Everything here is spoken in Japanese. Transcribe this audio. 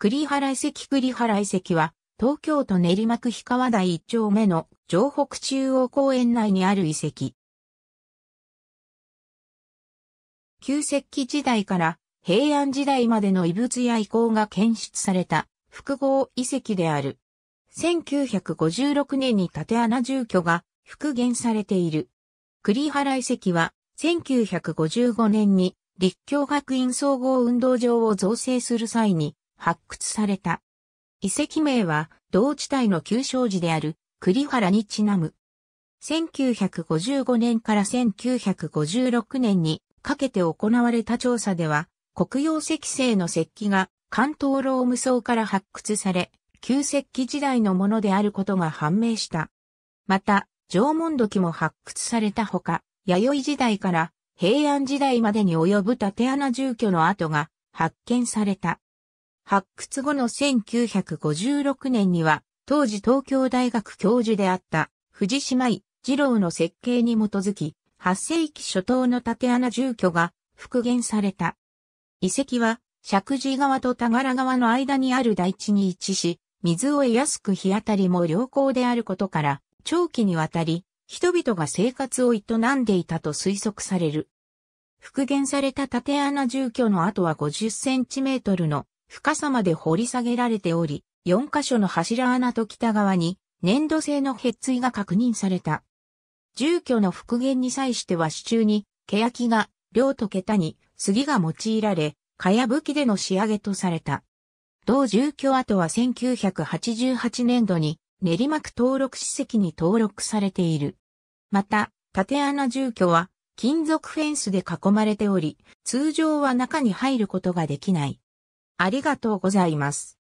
栗原遺跡栗原遺跡は、東京都練馬区氷川台一丁目の城北中央公園内にある遺跡。旧石器時代から平安時代までの遺物や遺構が検出された複合遺跡である。1956年に縦穴住居が復元されている。栗原遺跡は1955年に立教学院総合運動場を造成する際に発掘された。遺跡名は同地帯の旧正寺である栗原にちなむ。1955年から1956年にかけて行われた調査では、黒曜石製の石器が関東ローム層から発掘され、旧石器時代のものであることが判明した。また、縄文土器も発掘されたほか、弥生時代から平安時代までに及ぶ縦穴住居の跡が発見された。発掘後の1956年には、当時東京大学教授であった藤島井二郎の設計に基づき、8世紀初頭の縦穴住居が復元された。遺跡は、石神川と田柄川の間にある大地に位置し、水を得やすく日当たりも良好であることから、長期にわたり、人々が生活を営んでいたと推測される。復元された縦穴住居の跡は50センチメートルの深さまで掘り下げられており、4箇所の柱穴と北側に粘土製の鉄槌が確認された。住居の復元に際しては支柱に、欅が、両と桁に、杉が用いられ、かやぶきでの仕上げとされた。同住居跡は1988年度に練馬区登録史跡に登録されている。また、縦穴住居は金属フェンスで囲まれており、通常は中に入ることができない。ありがとうございます。